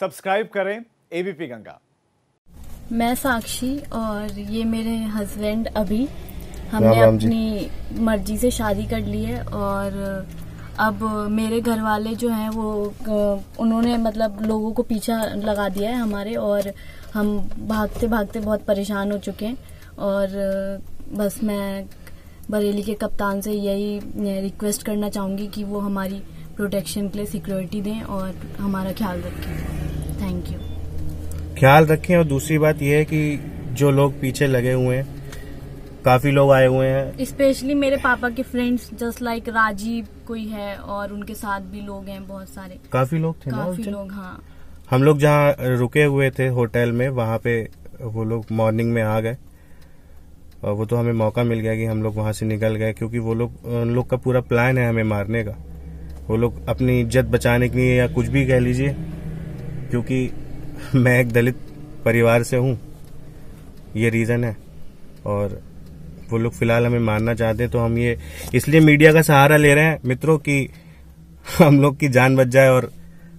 Subscribe करें ABP Ganga मैं साक्षी और ये मेरे हस्बैंड अभी हमने अपनी मर्जी से शादी कर ली है और अब मेरे घर वाले जो हैं वो उन्होंने मतलब लोगों को पीछा लगा दिया है हमारे और हम भागते भागते बहुत परेशान हो चुके हैं और बस मैं बरेली के कप्तान से यही रिक्वेस्ट करना चाहूँगी कि वो हमारी प्रोटेक्शन के लिए सिक्योरिटी दें और हमारा ख्याल रखें थैंक यू ख्याल रखें और दूसरी बात यह है कि जो लोग पीछे लगे हुए हैं काफी लोग आए हुए हैं स्पेशली मेरे पापा के फ्रेंड्स जस्ट लाइक राजीव कोई है और उनके साथ भी लोग हैं बहुत सारे काफी लोग थे काफी लोग हाँ हम लोग जहाँ रुके हुए थे होटल में वहाँ पे वो लोग मॉर्निंग में आ गए और वो तो हमें मौका मिल गया कि हम लोग वहाँ से निकल गए क्योंकि वो लोग उन लोग का पूरा प्लान है हमें मारने का वो लोग अपनी इज्जत बचाने के लिए या कुछ भी कह लीजिए क्योंकि मैं एक दलित परिवार से हूँ ये रीज़न है और वो लोग फिलहाल हमें मानना चाहते हैं तो हम ये इसलिए मीडिया का सहारा ले रहे हैं मित्रों की हम लोग की जान बच जाए और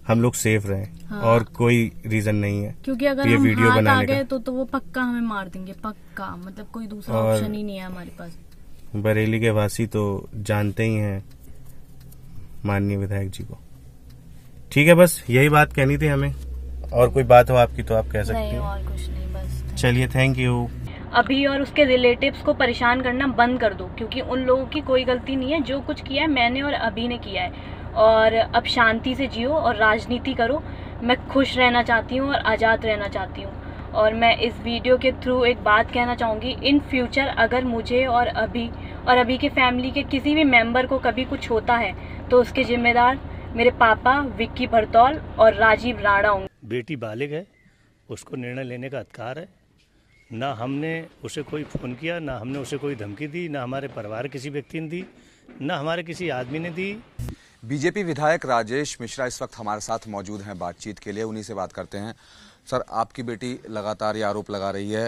हम लोग सेफ रहे हाँ। और कोई रीजन नहीं है क्योंकि अगर ये हम वीडियो हाथ बनाने गए तो, तो वो पक्का हमें मार देंगे पक्का मतलब कोई दूसरा ऑप्शन ही नहीं है हमारे पास बरेली के वासी तो जानते ही हैं माननीय विधायक जी को ठीक है बस यही बात कहनी थी हमें और कोई बात हो आपकी तो आप कह सकते हैं और कुछ नहीं बस चलिए थैंक यू अभी और उसके रिलेटिव्स को परेशान करना बंद कर दो क्योंकि उन लोगों की कोई गलती नहीं है जो कुछ किया है मैंने और अभी ने किया है और अब शांति से जियो और राजनीति करो मैं खुश रहना चाहती हूँ और आज़ाद रहना चाहती हूँ और मैं इस वीडियो के थ्रू एक बात कहना चाहूँगी इन फ्यूचर अगर मुझे और अभी और अभी के फैमिली के किसी भी मेम्बर को कभी कुछ होता है तो उसके जिम्मेदार मेरे पापा विक्की भरतौल और राजीव राणा होंगे बेटी बालिग है उसको निर्णय लेने का अधिकार है ना हमने उसे कोई फ़ोन किया ना हमने उसे कोई धमकी दी ना हमारे परिवार किसी व्यक्ति ने दी ना हमारे किसी आदमी ने दी बीजेपी विधायक राजेश मिश्रा इस वक्त हमारे साथ मौजूद हैं बातचीत के लिए उन्हीं से बात करते हैं सर आपकी बेटी लगातार ये आरोप लगा रही है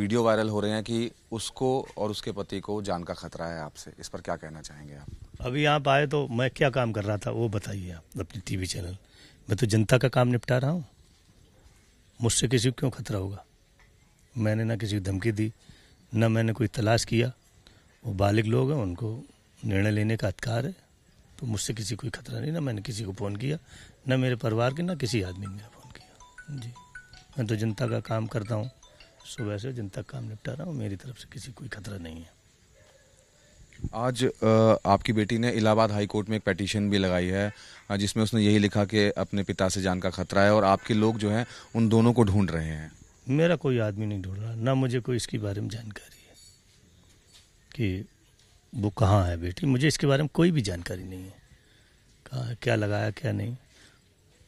वीडियो वायरल हो रहे हैं कि उसको और उसके पति को जान का खतरा है आपसे इस पर क्या कहना चाहेंगे आप अभी आप आए तो मैं क्या काम कर रहा था वो बताइए आप अपने टीवी चैनल मैं तो जनता का काम निपटा रहा हूँ मुझसे किसी को क्यों खतरा होगा मैंने ना किसी को धमकी दी ना मैंने कोई तलाश किया वो बालिग लोग हैं उनको निर्णय लेने का अधिकार है तो मुझसे किसी कोई खतरा नहीं ना मैंने किसी को फ़ोन किया ना मेरे परिवार के ना किसी आदमी ने फ़ोन किया जी मैं तो जनता का काम करता हूँ सुबह से जनता का काम निपटा रहा हूँ मेरी तरफ से किसी कोई खतरा नहीं है आज आपकी बेटी ने इलाहाबाद हाई कोर्ट में एक पटिशन भी लगाई है जिसमें उसने यही लिखा कि अपने पिता से जान का खतरा है और आपके लोग जो हैं उन दोनों को ढूंढ रहे हैं मेरा कोई आदमी नहीं ढूंढ रहा ना मुझे कोई इसके बारे में जानकारी है कि वो कहाँ है बेटी मुझे इसके बारे में कोई भी जानकारी नहीं है कहाँ क्या लगाया क्या नहीं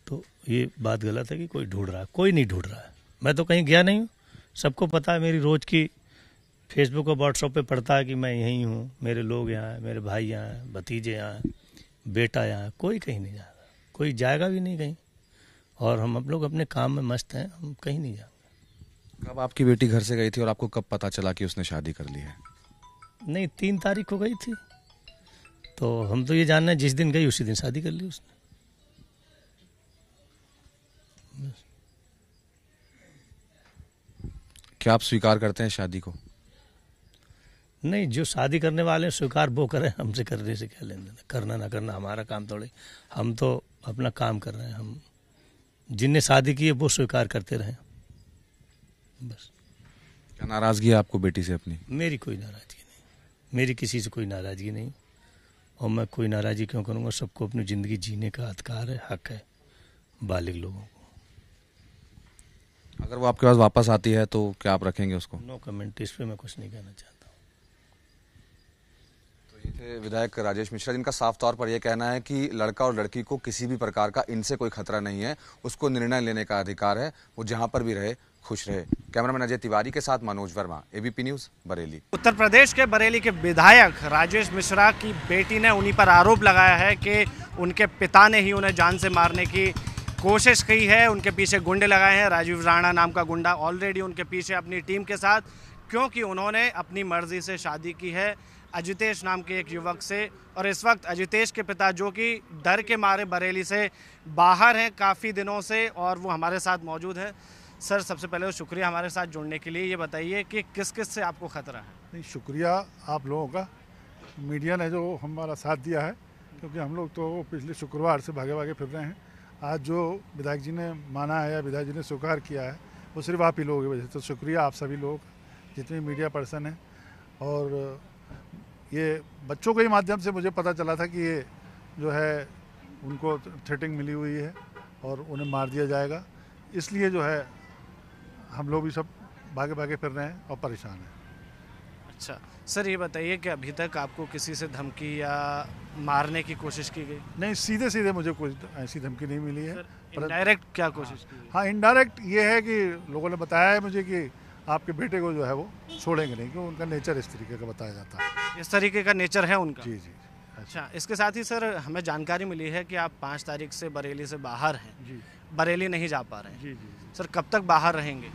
तो ये बात गलत है कि कोई ढूंढ रहा है कोई नहीं ढूंढ रहा है मैं तो कहीं गया नहीं हूँ सबको पता है मेरी रोज़ की फेसबुक और व्हाट्सअप पे पढ़ता है कि मैं यहीं हूँ मेरे लोग यहाँ हैं मेरे भाई यहाँ हैं भतीजे यहाँ हैं बेटा यहाँ है कोई कहीं नहीं जा रहा कोई जाएगा भी नहीं कहीं और हम लोग अपने काम में मस्त हैं हम कहीं नहीं जाएंगे कब आपकी बेटी घर से गई थी और आपको कब पता चला कि उसने शादी कर ली है नहीं तीन तारीख को गई थी तो हम तो ये जानना है जिस दिन गई उसी दिन शादी कर ली उसने क्या आप स्वीकार करते हैं शादी को नहीं जो शादी करने वाले हैं स्वीकार वो करें हमसे करने से क्या लेने करना ना करना हमारा काम थोड़े हम तो अपना काम कर रहे हैं हम जिनने शादी की है वो स्वीकार करते रहे बस क्या नाराज़गी है आपको बेटी से अपनी मेरी कोई नाराज़गी नहीं मेरी किसी से कोई नाराज़गी नहीं और मैं कोई नाराज़गी क्यों करूँगा सबको अपनी ज़िंदगी जीने का अधिकार है हक है बालिग लोगों को अगर वो आपके पास वापस आती है तो क्या आप रखेंगे उसको नो कमेंट इस पर मैं कुछ नहीं कहना चाहता थे विधायक राजेश मिश्रा जिनका साफ तौर पर यह कहना है कि लड़का और लड़की को किसी भी प्रकार का इनसे कोई खतरा नहीं है उसको निर्णय लेने का अधिकार है वो जहां पर भी रहे खुश रहे कैमरामैन अजय तिवारी के साथ मनोज वर्मा एबीपी न्यूज बरेली उत्तर प्रदेश के बरेली के विधायक राजेश मिश्रा की बेटी ने उन्हीं पर आरोप लगाया है कि उनके पिता ने ही उन्हें जान से मारने की कोशिश की है उनके पीछे गुंडे लगाए हैं राजीव राणा नाम का गुंडा ऑलरेडी उनके पीछे अपनी टीम के साथ क्योंकि उन्होंने अपनी मर्जी से शादी की है अजितेश नाम के एक युवक से और इस वक्त अजितेश के पिता जो कि डर के मारे बरेली से बाहर हैं काफ़ी दिनों से और वो हमारे साथ मौजूद है सर सबसे पहले तो शुक्रिया हमारे साथ जुड़ने के लिए ये बताइए कि किस किस से आपको ख़तरा है नहीं शुक्रिया आप लोगों का मीडिया ने जो हमारा साथ दिया है क्योंकि हम लोग तो पिछले शुक्रवार से भागे भागे फिर रहे हैं आज जो विधायक जी ने माना है या विधायक जी ने स्वीकार किया है वो सिर्फ आप ही लोगों की वजह से तो शुक्रिया आप सभी लोग जितने मीडिया पर्सन हैं और ये बच्चों के ही माध्यम से मुझे पता चला था कि ये जो है उनको थ्रेटिंग मिली हुई है और उन्हें मार दिया जाएगा इसलिए जो है हम लोग भी सब भागे भागे फिर रहे हैं और परेशान हैं अच्छा सर ये बताइए कि अभी तक आपको किसी से धमकी या मारने की कोशिश की गई नहीं सीधे सीधे मुझे कोई ऐसी धमकी नहीं मिली है डायरेक्ट क्या कोशिश हाँ इनडायरेक्ट हाँ, ये है कि लोगों ने बताया है मुझे कि आपके बेटे को जो है वो छोड़ेंगे नहीं क्योंकि उनका नेचर इस तरीके का बताया जाता है इस तरीके का नेचर है उनका जी जी अच्छा इसके साथ ही सर हमें जानकारी मिली है कि आप पाँच तारीख से बरेली से बाहर हैं जी बरेली नहीं जा पा रहे हैं जी जी सर कब तक बाहर रहेंगे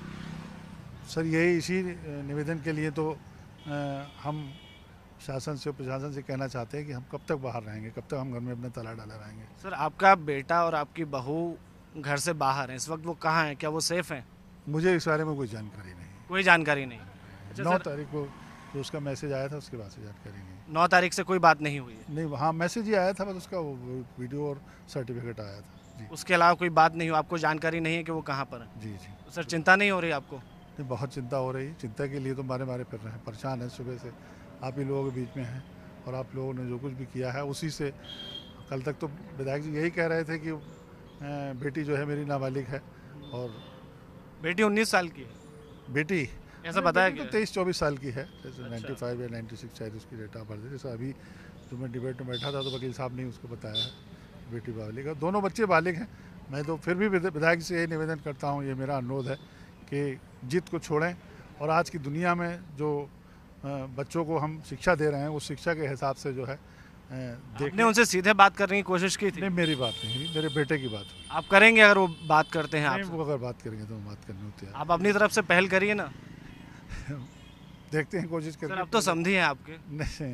सर यही इसी निवेदन के लिए तो आ, हम शासन से प्रशासन से कहना चाहते हैं कि हम कब तक बाहर रहेंगे कब तक हम घर में अपना तला डाला रहेंगे सर आपका बेटा और आपकी बहू घर से बाहर हैं इस वक्त वो कहाँ हैं क्या वो सेफ़ हैं मुझे इस बारे में कोई जानकारी नहीं कोई जानकारी नहीं अच्छा, नौ तारीख को तो उसका मैसेज आया था उसके बाद से जानकारी नहीं नौ तारीख से कोई बात नहीं हुई है नहीं हाँ मैसेज ही आया था बस उसका वीडियो और सर्टिफिकेट आया था जी उसके अलावा कोई बात नहीं हुई आपको जानकारी नहीं है कि वो कहाँ पर है जी जी सर चिंता नहीं हो रही आपको नहीं बहुत चिंता हो रही चिंता के लिए तो मारे मारे फिर रहे हैं परेशान हैं सुबह से आप ही लोगों के बीच में हैं और आप लोगों ने जो कुछ भी किया है उसी से कल तक तो विधायक जी यही कह रहे थे कि बेटी जो है मेरी नाबालिग है और बेटी उन्नीस साल की है बेटी ऐसा बताया तो तेईस चौबीस साल की है जैसे नाइन्टी अच्छा। फाइव या नाइन्टी सिक्स शायद उसकी डेट ऑफ बर्थ है जैसे अभी जो मैं डिबेट में बैठा था तो वकील साहब ने उसको बताया है बेटी बालिग है दोनों बच्चे बालिग हैं मैं तो फिर भी विधायक से यही निवेदन करता हूँ ये मेरा अनुरोध है कि जीत को छोड़ें और आज की दुनिया में जो बच्चों को हम शिक्षा दे रहे हैं उस शिक्षा के हिसाब से जो है आपने उनसे सीधे बात करने की कोशिश की थी नहीं मेरी बात नहीं मेरे बेटे की बात हुई आप करेंगे अगर वो बात करते हैं आप वो अगर बात करेंगे तो बात करनी होती है आप अपनी तरफ से पहल करिए ना देखते हैं कोशिश करेंगे अब तो समझी है आपके नहीं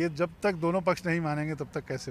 ये जब तक दोनों पक्ष नहीं मानेंगे तब तक कैसे हो